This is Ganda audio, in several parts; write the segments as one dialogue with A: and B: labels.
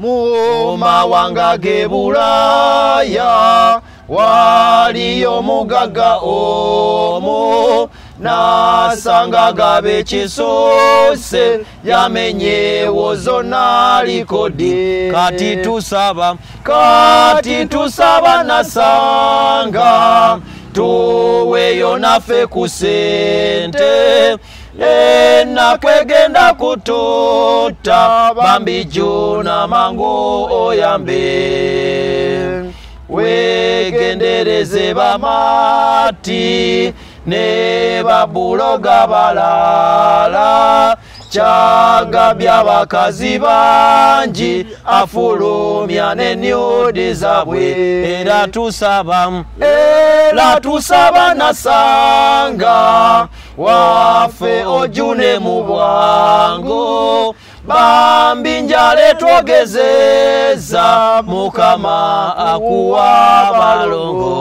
A: mu mawanga gebulaya waliyo mugaga omu nasanga gabe kisuse yamenyewo zona likodi kati tusaba kati tusaba nasanga tuweyo nafe ku sente e nakwegenda kututa bambi juna mangu oyambe wegendereze bamati ne babuloga balala kyagabya bakazi bangi afulumya nenyudi zabwe era tusaba era tusaba nasanga e waffe ojju ne mu bwangu bambi njale twogezeza mukama akuwa balongo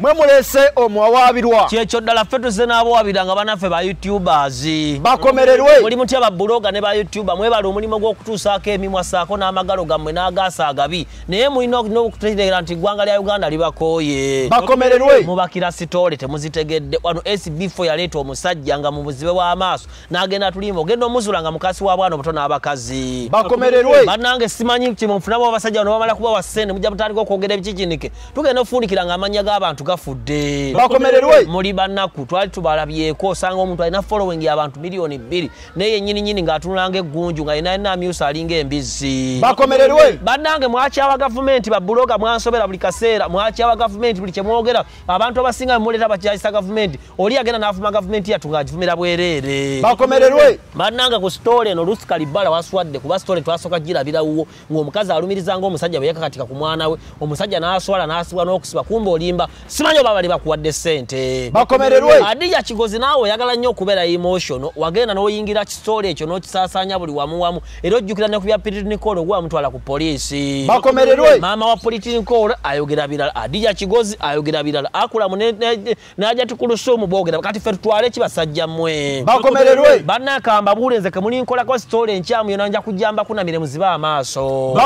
A: mwemulese omwawabirwa kyekyo ddala ffe tuze n'abawabiranga
B: banaffe ba youtubers bakomererwe mulimu tya babuloga ne ba youtube mwebala omulimu gw'okutuusaako emimwa saako n'amagalo gammwe n'agaasa agabi naye mulina okutegeera nti eggwanga lya uganda libakooye bakomererwe mubakira sitoole temuzitegedde wano sb4 yaleeta omusajja nga mu buzibe w'amaaso n'agenda tulimba ogenda omuzula nga mukasi w'abwana obuto n'abakazi
A: bakomererwe bannange
B: simanyi kimufunamu abasajja bano bamala kuba wa ssente mujja butandika okwogera ebikikinike tugenda ofundikira nga amanya g'abantu gafudde muli bannaku twali tubalabyeko osanga omuntu alina folowing abantu miliyoni bbiri naye enyininyini ngaatunulanga eggunju nga yenayenamyusa alinga embizi bannange mwakyawa gavumenti babuloga mwansobera buli kaseera mwakyawa gavumenti buli kyemwogera abantu abasinga emuleeta bakyayisa gavumenti oli agenda nafuma gavumenti yatu ngaagivumira bwereere bannange ku sitoole eno lusikalibala waswadde kuba sitoole twasooka girabirawwo ngaomukazi alumirizanga omusajja bweyakakatika ku mwana we omusajja naswala nasibwa n'okusiba kumba olimba simanyi oba bali bakuwadde sente adija kigozi naawe oyagala nnyo okubeera emotion wagenda n'oyingira kistoole ekyo n'okisaasaanya buli wamu wamu era ojjukira ne ku bya pritinicole ogwa mutwala ku poliisi maama wa pritinicole ayogera birala adija kigozi ayogera birala akulamu n'aja tukulusuumu boogera kati fe tutwale kibasajja mmwe bannakamba buule nze kemuli nkolako sitoole enkyamu yona nja kujambaku namire muziba amaaso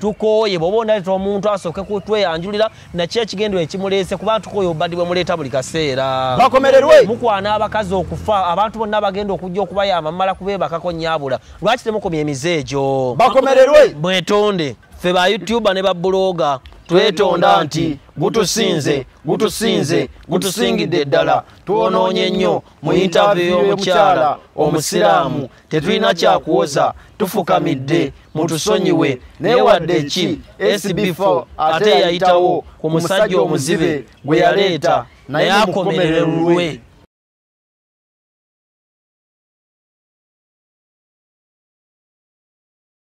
B: tukooye bwoba ondaleta omuntu asooke kutweyanjulira nakyo ekigendo ekimuleese kubantukoyo obadi bwemuleeta buli kaseera bakomererwe mukwana abakazi okufa abantu bonna abagenda okujja okubayamba mumala kubeebakako nyabula lwaki temukomya emize egyo bakomererwe bwetonde ffe ba youtube ne babuloga twetonda
A: nti gutusinze gutusinze gutusingidde ddala twonoonye nnyo mu yintavi y'omukyala omusiraamu tetulina kyakuwoza tufukamidde mutusonyiwe naye wadde ki sbf ate yayitawo ku musajja omuzibe gwe yaleeta naye akomererulwe